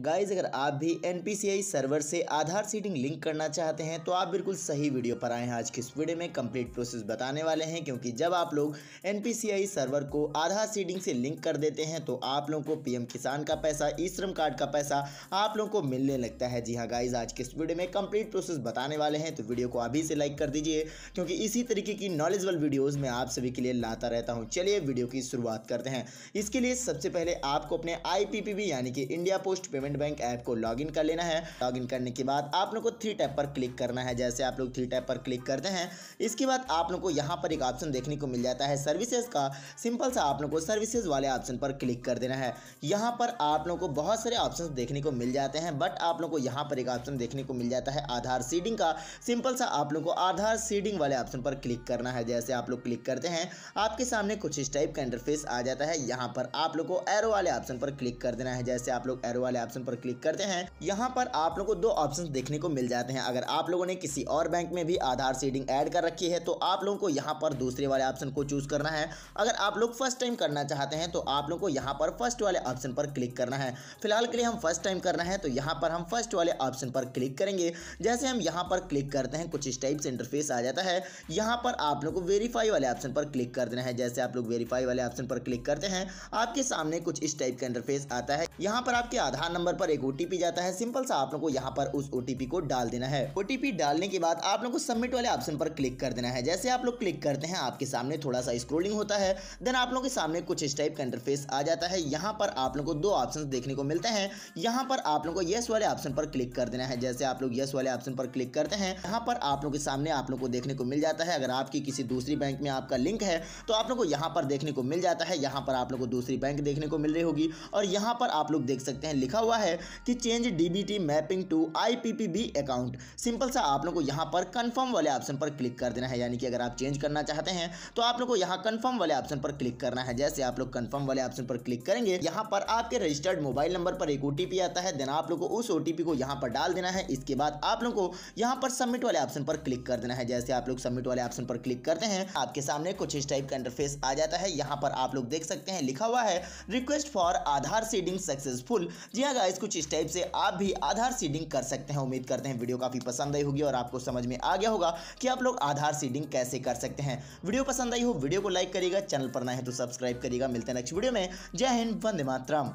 guys अगर आप भी एन सर्वर से आधार सीटिंग लिंक करना चाहते हैं तो आप बिल्कुल सही वीडियो पर आए हैं आज की इस वीडियो में कंप्लीट प्रोसेस बताने वाले हैं क्योंकि जब आप लोग एन सर्वर को आधार सीटिंग से लिंक कर देते हैं तो आप लोगों को पीएम किसान का पैसा ई श्रम कार्ड का पैसा आप लोगों को मिलने लगता है जी हाँ गाइज आज की इस वीडियो में कम्प्लीट प्रोसेस बताने वाले हैं तो वीडियो को अभी से लाइक कर दीजिए क्योंकि इसी तरीके की नॉलेजबल वीडियोज़ मैं आप सभी के लिए लाता रहता हूँ चलिए वीडियो की शुरुआत करते हैं इसके लिए सबसे पहले आपको अपने आई यानी कि India Post payment payment bank app को लॉगिन कर लेना है लॉगिन करने के बाद आप लोग को थ्री टैप पर क्लिक करना है जैसे आप लोग थ्री टैप पर क्लिक करते हैं इसके बाद आप लोग को यहाँ पर एक ऑप्शन देखने को मिल जाता है सर्विसेज का सिंपल सा आप लोग को सर्विसेज वाले ऑप्शन पर क्लिक कर देना है यहाँ पर आप लोग को बहुत सारे ऑप्शन देखने को मिल जाते हैं बट आप लोग को यहाँ पर एक ऑप्शन देखने को मिल जाता है आधार सीडिंग का सिंपल सा आप लोग को आधार सीडिंग वाले ऑप्शन पर क्लिक करना है जैसे आप लोग क्लिक करते हैं आपके सामने कुछ इस टाइप का इंटरफेस आ जाता है यहाँ पर आप लोग को एरो वाले ऑप्शन पर क्लिक कर देना है जैसे आप लोग एरो वाले ऑप्शन पर क्लिक करते हैं यहाँ पर आप लोगों को दो ऑप्शन देखने को मिल जाते हैं अगर आप लोगों ने किसी और बैंक में भी आधार सीडिंग ऐड कर रखी है तो आप लोगों को यहाँ पर दूसरे वाले ऑप्शन को चूज करना है अगर आप लोग फर्स्ट टाइम करना चाहते हैं तो आप लोग को यहाँ पर फर्स्ट वाले ऑप्शन पर क्लिक करना है फिलहाल के लिए हम फर्स्ट टाइम करना है तो यहाँ पर हम फर्स्ट वाले ऑप्शन पर क्लिक करेंगे जैसे हम यहाँ पर क्लिक करते हैं कुछ इस टाइप से इंटरफेस आ जाता है यहाँ पर आप लोग को वेरीफाई वाले ऑप्शन पर क्लिक कर देना है जैसे आप लोग वेरीफाई वाले ऑप्शन पर क्लिक करते हैं आपके सामने कुछ इस टाइप का इंटरफेस आता है यहाँ पर आपके आधार नंबर नंबर पर एक ओटीपी जाता है सिंपल सा आप लोग को यहाँ पर उस ओटीपी को डाल देना है ओटीपी डालने के बाद आप लोग को सबमिट वाले ऑप्शन पर क्लिक कर देना है जैसे आप लोग क्लिक करते हैं आपके सामने थोड़ा सा स्क्रोलिंग होता है देन आप लोग के सामने कुछ इस टाइप का इंटरफेस आ जाता है यहाँ पर आप लोग को दो ऑप्शन देखने को मिलते हैं यहाँ पर आप लोग को येस वाले ऑप्शन पर क्लिक कर देना है जैसे आप लोग येस वाले ऑप्शन पर क्लिक करते हैं यहाँ पर आप लोग के सामने आप लोग को देखने को मिल जाता है अगर आपकी किसी दूसरी बैंक में आपका लिंक है तो आप लोग को यहाँ पर देखने को मिल जाता है यहाँ पर आप लोग को दूसरी बैंक देखने को मिल रही होगी और यहाँ पर आप लोग देख सकते हैं लिखा हुआ हुआ है कि change DBT mapping to IPPB account simple सा आप लोगों को यहां पर कंफर्म वाले ऑप्शन पर क्लिक कर देना है यानी कि अगर आप चेंज करना चाहते हैं तो आप लोग को यहां कंफर्म वाले ऑप्शन पर क्लिक करना है जैसे आप लोग कंफर्म वाले ऑप्शन पर क्लिक करेंगे यहां पर आपके रजिस्टर्ड मोबाइल नंबर पर एक ओटीपी आता है देन आप लोग को उस ओटीपी को यहां पर डाल देना है इसके बाद आप लोग को यहां पर सबमिट वाले ऑप्शन पर क्लिक कर देना है जैसे आप लोग सबमिट वाले ऑप्शन पर क्लिक करते हैं आपके सामने कुछ इस टाइप का इंटरफेस आ जाता है यहां पर आप लोग देख सकते हैं लिखा हुआ है request for Aadhaar seeding successful जी अगर हाँ, गाइस कुछ इस टाइप से आप भी आधार सीडिंग कर सकते हैं उम्मीद करते हैं वीडियो काफ़ी पसंद आई होगी और आपको समझ में आ गया होगा कि आप लोग आधार सीडिंग कैसे कर सकते हैं वीडियो पसंद आई हो वीडियो को लाइक करिएगा चैनल पर ना है तो सब्सक्राइब करिएगा मिलते हैं नेक्स्ट वीडियो में जय हिंद वंदे मातरम